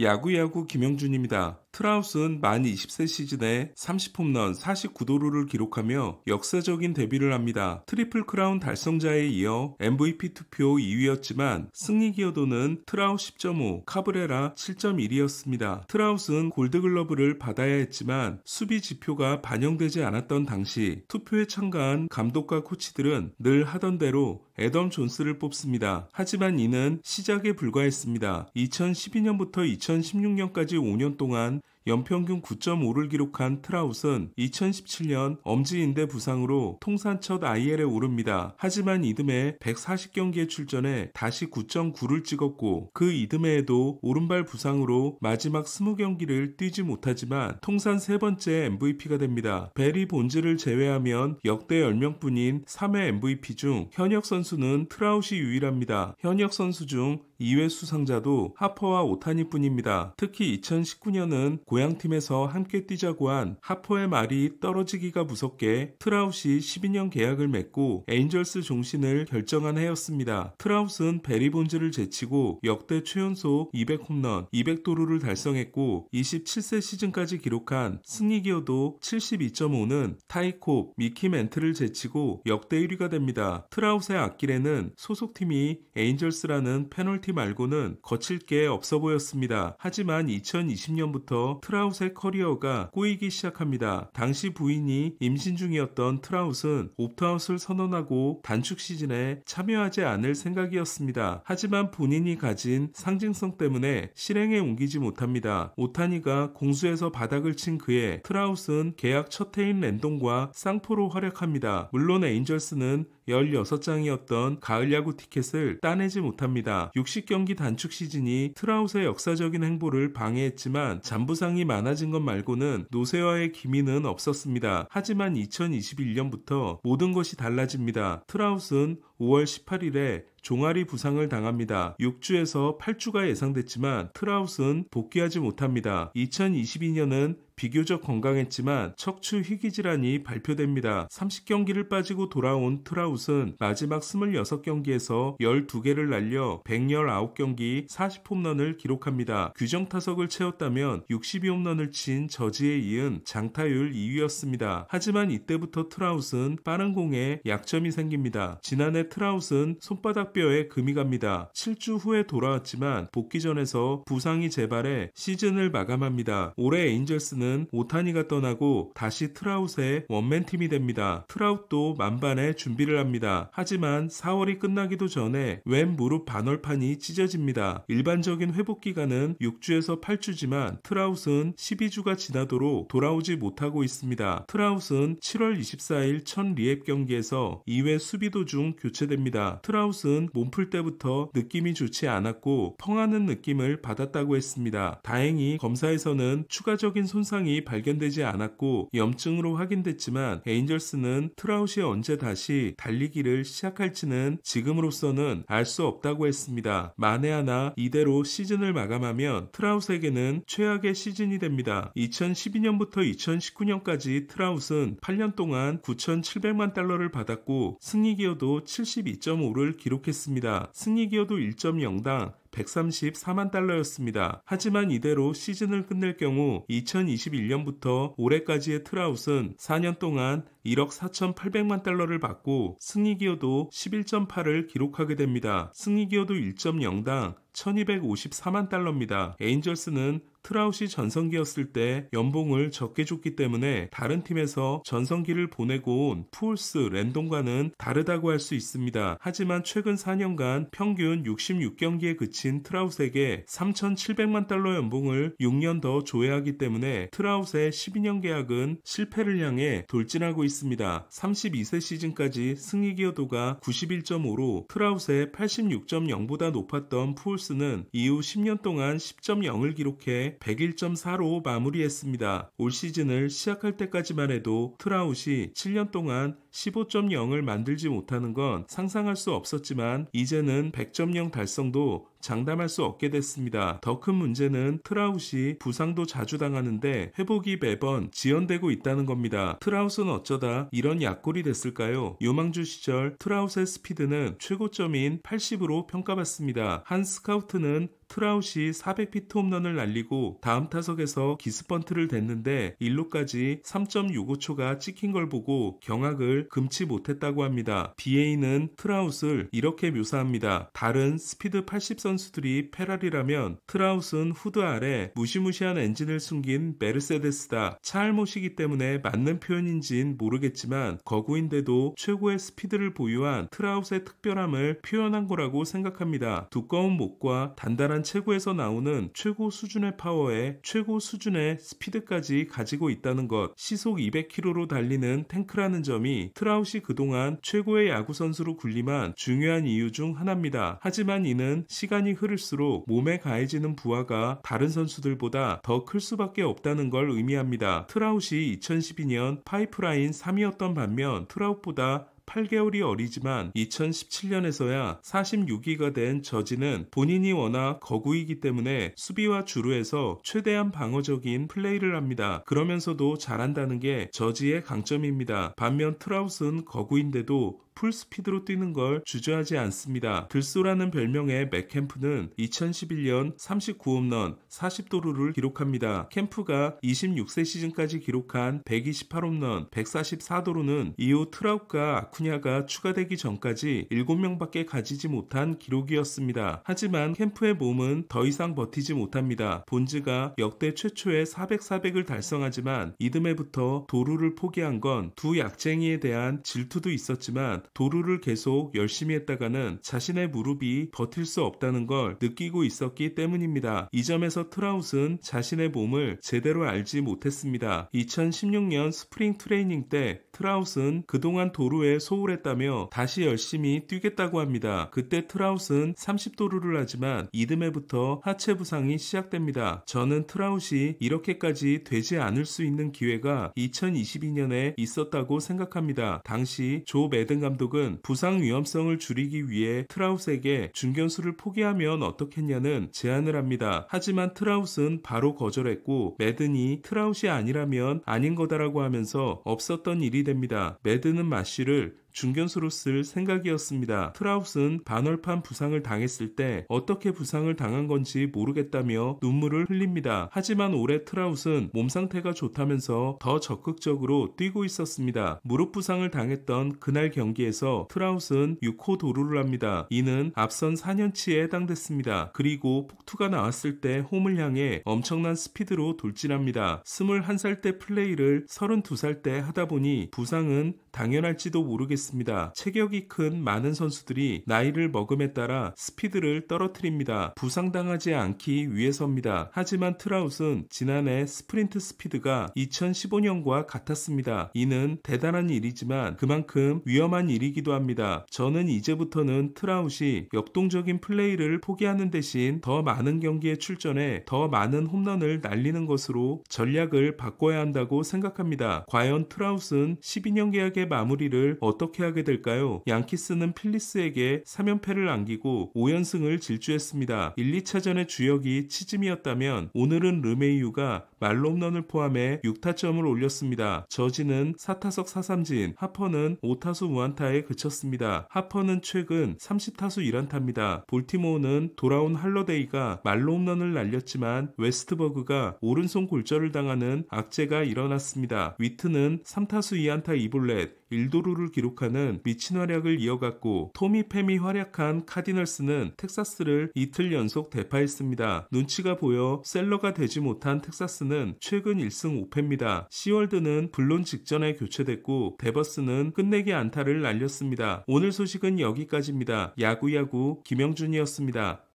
야구야구 김영준입니다. 트라우스는 만 20세 시즌에 30홈런 49도루를 기록하며 역사적인 데뷔를 합니다. 트리플 크라운 달성자에 이어 MVP 투표 2위였지만 승리 기여도는 트라우 10.5, 카브레라 7.1이었습니다. 트라우스는 골드글러브를 받아야 했지만 수비 지표가 반영되지 않았던 당시 투표에 참가한 감독과 코치들은 늘 하던 대로 애덤 존스를 뽑습니다. 하지만 이는 시작에 불과했습니다. 2012년부터 2016년까지 5년 동안 연평균 9.5를 기록한 트라웃은 2017년 엄지인대 부상으로 통산 첫 IL에 오릅니다. 하지만 이듬해 140경기에 출전해 다시 9.9를 찍었고 그 이듬해에도 오른발 부상으로 마지막 20경기를 뛰지 못하지만 통산 세 번째 MVP가 됩니다. 베리 본즈를 제외하면 역대 10명뿐인 3회 MVP 중 현역 선수는 트라웃이 유일합니다. 현역 선수 중 2회 수상자도 하퍼와 오타니뿐입니다. 특히 2019년은 고향팀에서 함께 뛰자고 한 하퍼의 말이 떨어지기가 무섭게 트라우시 12년 계약을 맺고 에인절스 종신을 결정한 해였습니다. 트라우스는 베리 본즈를 제치고 역대 최연소 200홈런, 200도루를 달성했고 27세 시즌까지 기록한 승리기어도 72.5는 타이콥, 미키 멘트를 제치고 역대 1위가 됩니다. 트라우스의 앞길에는 소속팀이 에인절스라는 페널티 경기 말고는 거칠 게 없어 보였습니다. 하지만 2020년부터 트라웃의 커리어가 꼬이기 시작합니다. 당시 부인이 임신 중이었던 트라웃은 옵트아웃을 선언하고 단축 시즌에 참여하지 않을 생각이었습니다. 하지만 본인이 가진 상징성 때문에 실행에 옮기지 못합니다. 오타니가 공수에서 바닥을 친 그해 트라웃은 계약 첫 해인 랜동과 쌍포로 활약합니다. 물론 에인절스는 16장이었던 가을 야구 티켓을 따내지 못합니다. 60경기 단축 시즌이 트라우스의 역사적인 행보를 방해했지만 잔부상이 많아진 것 말고는 노세화의 기미는 없었습니다. 하지만 2021년부터 모든 것이 달라집니다. 트라우스는 5월 18일에 종아리 부상을 당합니다. 6주에서 8주가 예상됐지만 트라우스는 복귀하지 못합니다. 2022년은 비교적 건강했지만 척추 희귀 질환이 발표됩니다. 30경기를 빠지고 돌아온 트라웃은 마지막 26경기에서 12개를 날려 119경기 40홈런을 기록합니다. 규정 타석을 채웠다면 62홈런을 친 저지에 이은 장타율 2위였습니다. 하지만 이때부터 트라웃은 빠른 공에 약점이 생깁니다. 지난해 트라웃은 손바닥뼈에 금이 갑니다. 7주 후에 돌아왔지만 복귀전에서 부상이 재발해 시즌을 마감합니다. 올해 에인절스는 선수는 오타니가 떠나고 다시 트라웃의 원맨팀이 됩니다. 트라웃도 만반의 준비를 합니다. 하지만 4월이 끝나기도 전에 왼 무릎 반월판이 찢어집니다. 일반적인 회복 기간은 6주에서 8주지만 트라웃은 12주가 지나도록 돌아오지 못하고 있습니다. 트라웃은 7월 24일 첫 리앱 경기에서 2회 수비 도중 교체됩니다. 트라웃은 몸풀 때부터 느낌이 좋지 않았고 펑하는 느낌을 받았다고 했습니다. 다행히 검사에서는 추가적인 손상 손상이 발견되지 않았고 염증으로 확인됐지만 에인절스는 트라웃이 언제 다시 달리기를 시작할지는 지금으로서는 알 수 없다고 했습니다. 만에 하나 이대로 시즌을 마감하면 트라우스에게는 최악의 시즌이 됩니다. 2012년부터 2019년까지 트라우스는 8년 동안 9,700만 달러를 받았고 승리 기여도 72.5를 기록했습니다. 승리 기여도 1.0당 134만 달러였습니다. 하지만 이대로 시즌을 끝낼 경우 2021년부터 올해까지의 트라웃은 4년 동안 1억 4,800만 달러를 받고 승리 기여도 11.8을 기록하게 됩니다. 승리 기여도 1.0당 1254만 달러입니다. 에인절스는 트라우시 전성기였을 때 연봉을 적게 줬기 때문에 다른 팀에서 전성기를 보내고 온 푸올스 랜동과는 다르다고 할 수 있습니다. 하지만 최근 4년간 평균 66경기에 그친 트라우스에게 3,700만 달러 연봉을 6년 더 조회하기 때문에 트라우스의 12년 계약은 실패를 향해 돌진하고 있습니다. 32세 시즌까지 승리 기여도가 91.5로 트라우스의 86.0보다 높았던 푸올스 콜스는 이후 10년 동안 10.0을 기록해 101.4로 마무리했습니다. 올 시즌을 시작할 때까지만 해도 트라웃이 7년 동안 15.0을 만들지 못하는 건 상상할 수 없었지만 이제는 100.0 달성도 장담할 수 없게 됐습니다. 더 큰 문제는 트라우시 부상도 자주 당하는데 회복이 매번 지연되고 있다는 겁니다. 트라우스는 어쩌다 이런 약골이 됐을까요? 유망주 시절 트라우스의 스피드는 최고점인 80으로 평가받습니다. 한 스카우트는 트라우시 400피트 홈런을 날리고 다음 타석에서 기스펀트를 댔는데 1루까지 3.65초가 찍힌 걸 보고 경악을 금치 못했다고 합니다. BA는 트라우스를 이렇게 묘사합니다. 다른 스피드 80 선수들이 페라리라면 트라우스는 후드 아래 무시무시한 엔진을 숨긴 메르세데스다. 차알못이기 때문에 맞는 표현인진 모르겠지만 거구인데도 최고의 스피드를 보유한 트라우스의 특별함을 표현한 거라고 생각합니다. 두꺼운 목과 단단한 최고에서 나오는 최고 수준의 파워에 최고 수준의 스피드까지 가지고 있다는 것, 시속 200km로 달리는 탱크라는 점이 트라우시 그동안 최고의 야구 선수로 군림한 중요한 이유 중 하나입니다. 하지만 이는 시간이 흐를수록 몸에 가해지는 부하가 다른 선수들보다 더 클 수밖에 없다는 걸 의미합니다. 트라우시 2012년 파이프라인 3위였던 반면 트라우보다 8개월이 어리지만 2017년에서야 46위가 된 저지는 본인이 워낙 거구이기 때문에 수비와 주루에서 최대한 방어적인 플레이를 합니다. 그러면서도 잘한다는 게 저지의 강점입니다. 반면 트라우스는 거구인데도 풀스피드로 뛰는 걸 주저하지 않습니다. 들쏘라는 별명의 맥캠프는 2011년 39홈런 40도루를 기록합니다. 캠프가 26세 시즌까지 기록한 128홈런 144도루는 이후 트라우트가 아쿠냐가 추가되기 전까지 7명밖에 가지지 못한 기록이었습니다. 하지만 캠프의 몸은 더 이상 버티지 못합니다. 본즈가 역대 최초의 400, 400을 달성하지만 이듬해부터 도루를 포기한 건 두 약쟁이에 대한 질투도 있었지만 도루를 계속 열심히 했다가는 자신의 무릎이 버틸 수 없다는 걸 느끼고 있었기 때문입니다. 이 점에서 트라우스는 자신의 몸을 제대로 알지 못했습니다. 2016년 스프링 트레이닝 때트라우스는 그동안 도루에 소홀했다며 다시 열심히 뛰겠다고 합니다. 그때 트라우스는 30도루를 하지만 이듬해부터 하체 부상이 시작됩니다. 저는 트라우스이 이렇게까지 되지 않을 수 있는 기회가 2022년에 있었다고 생각합니다. 당시 조 매든 감 감독은 부상 위험성을 줄이기 위해 트라우스에게 중견수를 포기하면 어떻겠냐는 제안을 합니다. 하지만 트라우스는 바로 거절했고 매든이 트라우스이 아니라면 아닌 거다라고 하면서 없었던 일이 됩니다. 매든은 마쉬를 중견수로 쓸 생각이었습니다. 트라우스는 반월판 부상을 당했을 때 어떻게 부상을 당한 건지 모르겠다며 눈물을 흘립니다. 하지만 올해 트라우스는 몸 상태가 좋다면서 더 적극적으로 뛰고 있었습니다. 무릎 부상을 당했던 그날 경기에서 트라우스는 6호 도루를 합니다. 이는 앞선 4년치에 해당됐습니다. 그리고 폭투가 나왔을 때 홈을 향해 엄청난 스피드로 돌진합니다. 21살 때 플레이를 32살 때 하다 보니 부상은 당연할지도 모르겠습니다. 있습니다. 체격이 큰 많은 선수들이 나이를 먹음에 따라 스피드를 떨어뜨립니다. 부상당하지 않기 위해서입니다. 하지만 트라웃은 지난해 스프린트 스피드가 2015년과 같았습니다. 이는 대단한 일이지만 그만큼 위험한 일이기도 합니다. 저는 이제부터는 트라웃이 역동적인 플레이를 포기하는 대신 더 많은 경기에 출전해 더 많은 홈런을 날리는 것으로 전략을 바꿔야 한다고 생각합니다. 과연 트라웃은 12년 계약의 마무리를 어떻게 어떻게 하게 될까요? 양키스는 필리스에게 3연패를 안기고 5연승을 질주했습니다. 1, 2차전의 주역이 치즘이었다면 오늘은 르메이유가 말롬런을 포함해 6타점을 올렸습니다. 저지는 4타석 4삼진, 하퍼는 5타수 무안타에 그쳤습니다. 하퍼는 최근 30타수 1안타입니다. 볼티모어는 돌아온 할러데이가 말롬런을 날렸지만 웨스트버그가 오른손 골절을 당하는 악재가 일어났습니다. 위트는 3타수 2안타 2볼렛 1도루를 기록하는 미친 활약을 이어갔고 토미 팸이 활약한 카디널스는 텍사스를 이틀 연속 대파했습니다. 눈치가 보여 셀러가 되지 못한 텍사스는 최근 1승 5패입니다. 시월드는 블론 직전에 교체됐고 데버스는 끝내기 안타를 날렸습니다. 오늘 소식은 여기까지입니다. 야구야구 김영준이었습니다.